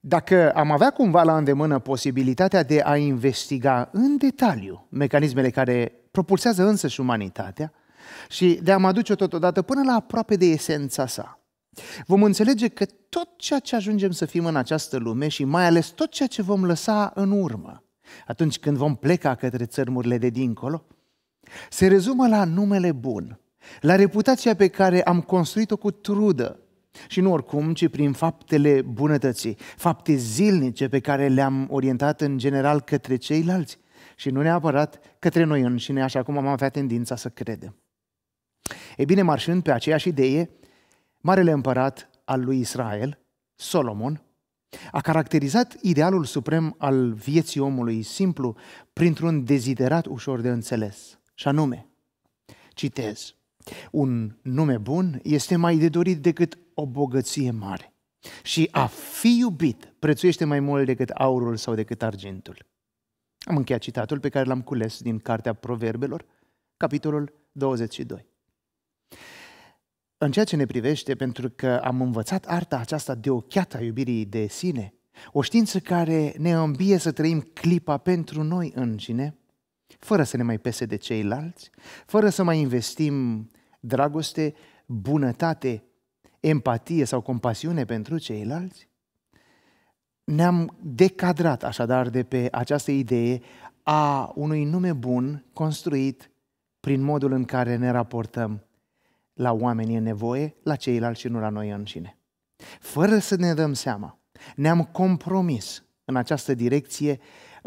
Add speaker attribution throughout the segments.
Speaker 1: Dacă am avea cumva la îndemână posibilitatea de a investiga în detaliu mecanismele care propulsează însăși umanitatea și de a mă aduce totodată până la aproape de esența sa, vom înțelege că tot ceea ce ajungem să fim în această lume și mai ales tot ceea ce vom lăsa în urmă, atunci când vom pleca către țărmurile de dincolo, se rezumă la numele bun, la reputația pe care am construit-o cu trudă și nu oricum, ci prin faptele bunătății, fapte zilnice pe care le-am orientat în general către ceilalți și nu neapărat către noi înșine, așa cum am avea tendința să credem. E bine, marșând pe aceeași idee, marele împărat al lui Israel, Solomon, a caracterizat idealul suprem al vieții omului simplu printr-un deziderat ușor de înțeles, și anume, citez, un nume bun este mai de dorit decât o bogăție mare. Și a fi iubit prețuiește mai mult decât aurul sau decât argintul. Am încheiat citatul pe care l-am cules din Cartea Proverbelor, capitolul 22. În ceea ce ne privește, pentru că am învățat arta aceasta de ochiată a iubirii de sine, o știință care ne îmbie să trăim clipa pentru noi înșine, fără să ne mai pese de ceilalți, fără să mai investim dragoste, bunătate, empatie sau compasiune pentru ceilalți, ne-am decadrat așadar de pe această idee a unui nume bun construit prin modul în care ne raportăm la oamenii în nevoie, la ceilalți și nu la noi înșine. Fără să ne dăm seama, ne-am compromis în această direcție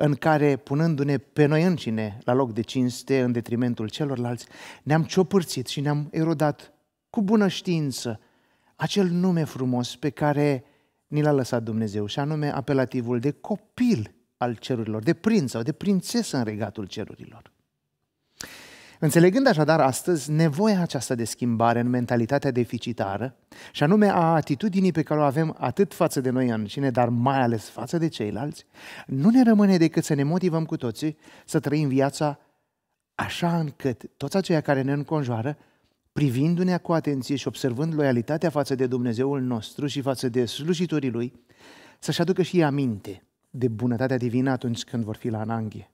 Speaker 1: în care, punându-ne pe noi înșine la loc de cinste, în detrimentul celorlalți, ne-am ciopârțit și ne-am erodat cu bună știință acel nume frumos pe care ni l-a lăsat Dumnezeu, și anume apelativul de copil al cerurilor, de prinț sau de prințesă în regatul cerurilor. Înțelegând așadar astăzi nevoia aceasta de schimbare în mentalitatea deficitară, și anume a atitudinii pe care o avem atât față de noi înșine, dar mai ales față de ceilalți, nu ne rămâne decât să ne motivăm cu toții să trăim viața așa încât toți aceia care ne înconjoară, privindu-ne cu atenție și observând loialitatea față de Dumnezeul nostru și față de slujitorii Lui, să-și aducă și ei aminte de bunătatea divină atunci când vor fi la ananghie.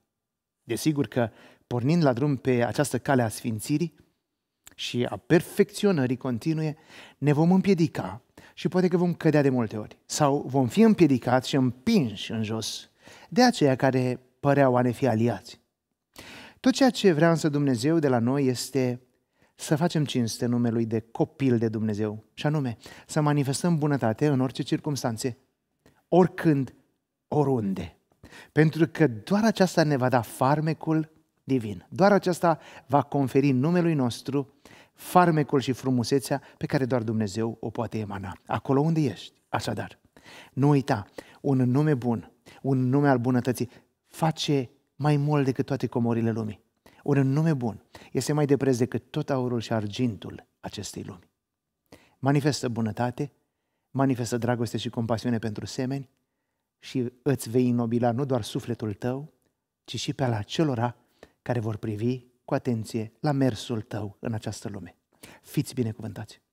Speaker 1: Desigur că pornind la drum pe această cale a sfințirii și a perfecționării continue, ne vom împiedica și poate că vom cădea de multe ori. Sau vom fi împiedicați și împinși în jos de aceia care păreau a ne fi aliați. Tot ceea ce vrea însă Dumnezeu de la noi este să facem cinste numelui de copil de Dumnezeu, și anume să manifestăm bunătate în orice circunstanțe, oricând, oriunde. Pentru că doar aceasta ne va da farmecul divin. Doar aceasta va conferi numelui nostru farmecul și frumusețea pe care doar Dumnezeu o poate emana. Acolo unde ești, așadar. Nu uita, un nume bun, un nume al bunătății, face mai mult decât toate comorile lumii. Un nume bun este mai de preț decât tot aurul și argintul acestei lumi. Manifestă bunătate, manifestă dragoste și compasiune pentru semeni și îți vei inobila nu doar sufletul tău, ci și pe la celora care vor privi cu atenție la mersul tău în această lume. Fiți binecuvântați!